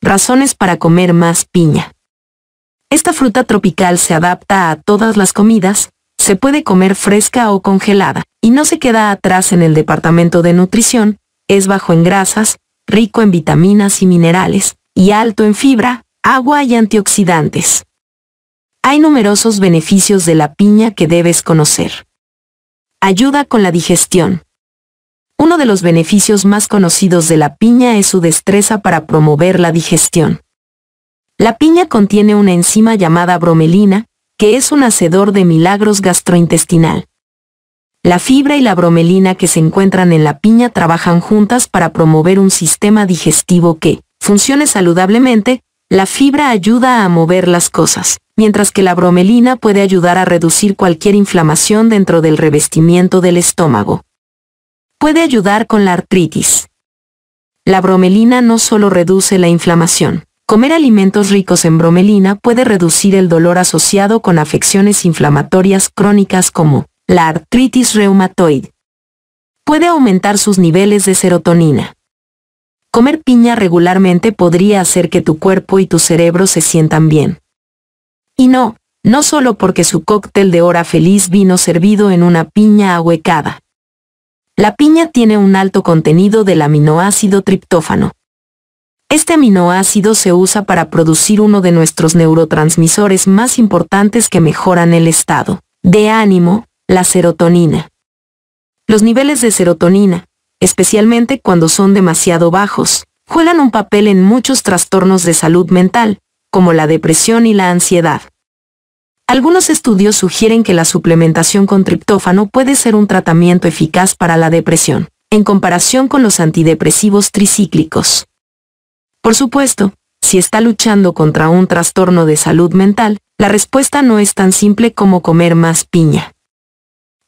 Razones para comer más piña. Esta fruta tropical se adapta a todas las comidas, se puede comer fresca o congelada, y no se queda atrás en el departamento de nutrición, es bajo en grasas, rico en vitaminas y minerales, y alto en fibra, agua y antioxidantes. Hay numerosos beneficios de la piña que debes conocer. Ayuda con la digestión. Uno de los beneficios más conocidos de la piña es su destreza para promover la digestión. La piña contiene una enzima llamada bromelina, que es un hacedor de milagros gastrointestinal. La fibra y la bromelina que se encuentran en la piña trabajan juntas para promover un sistema digestivo que funcione saludablemente. La fibra ayuda a mover las cosas, mientras que la bromelina puede ayudar a reducir cualquier inflamación dentro del revestimiento del estómago puede ayudar con la artritis. La bromelina no solo reduce la inflamación. Comer alimentos ricos en bromelina puede reducir el dolor asociado con afecciones inflamatorias crónicas como la artritis reumatoide. Puede aumentar sus niveles de serotonina. Comer piña regularmente podría hacer que tu cuerpo y tu cerebro se sientan bien. Y no, no solo porque su cóctel de hora feliz vino servido en una piña ahuecada. La piña tiene un alto contenido del aminoácido triptófano. Este aminoácido se usa para producir uno de nuestros neurotransmisores más importantes que mejoran el estado de ánimo, la serotonina. Los niveles de serotonina, especialmente cuando son demasiado bajos, juegan un papel en muchos trastornos de salud mental, como la depresión y la ansiedad. Algunos estudios sugieren que la suplementación con triptófano puede ser un tratamiento eficaz para la depresión, en comparación con los antidepresivos tricíclicos. Por supuesto, si está luchando contra un trastorno de salud mental, la respuesta no es tan simple como comer más piña.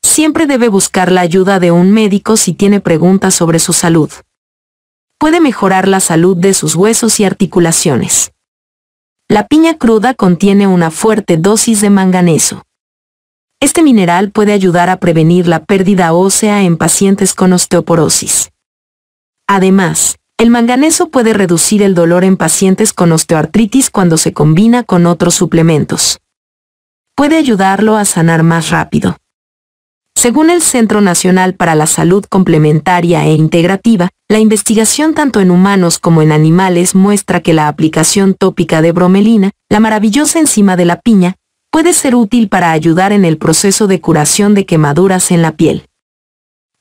Siempre debe buscar la ayuda de un médico si tiene preguntas sobre su salud. Puede mejorar la salud de sus huesos y articulaciones. La piña cruda contiene una fuerte dosis de manganeso. Este mineral puede ayudar a prevenir la pérdida ósea en pacientes con osteoporosis. Además, el manganeso puede reducir el dolor en pacientes con osteoartritis cuando se combina con otros suplementos. Puede ayudarlo a sanar más rápido. Según el Centro Nacional para la Salud Complementaria e Integrativa, la investigación tanto en humanos como en animales muestra que la aplicación tópica de bromelina, la maravillosa enzima de la piña, puede ser útil para ayudar en el proceso de curación de quemaduras en la piel.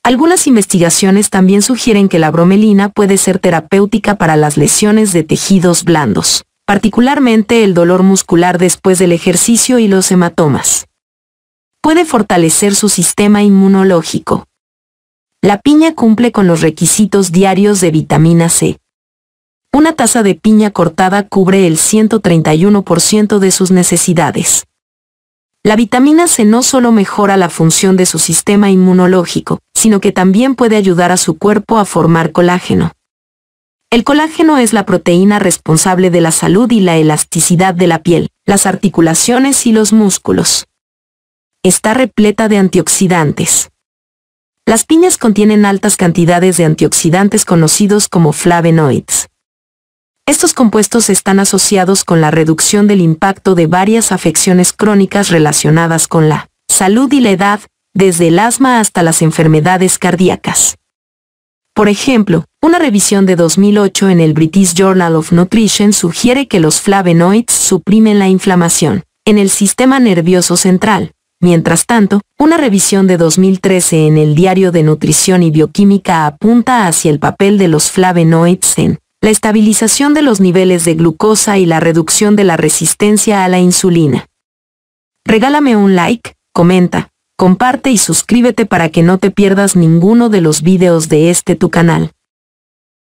Algunas investigaciones también sugieren que la bromelina puede ser terapéutica para las lesiones de tejidos blandos, particularmente el dolor muscular después del ejercicio y los hematomas puede fortalecer su sistema inmunológico. La piña cumple con los requisitos diarios de vitamina C. Una taza de piña cortada cubre el 131% de sus necesidades. La vitamina C no solo mejora la función de su sistema inmunológico, sino que también puede ayudar a su cuerpo a formar colágeno. El colágeno es la proteína responsable de la salud y la elasticidad de la piel, las articulaciones y los músculos está repleta de antioxidantes. Las piñas contienen altas cantidades de antioxidantes conocidos como flavonoides. Estos compuestos están asociados con la reducción del impacto de varias afecciones crónicas relacionadas con la salud y la edad, desde el asma hasta las enfermedades cardíacas. Por ejemplo, una revisión de 2008 en el British Journal of Nutrition sugiere que los flavonoides suprimen la inflamación en el sistema nervioso central, Mientras tanto, una revisión de 2013 en el Diario de Nutrición y Bioquímica apunta hacia el papel de los flavonoides en la estabilización de los niveles de glucosa y la reducción de la resistencia a la insulina. Regálame un like, comenta, comparte y suscríbete para que no te pierdas ninguno de los videos de este tu canal.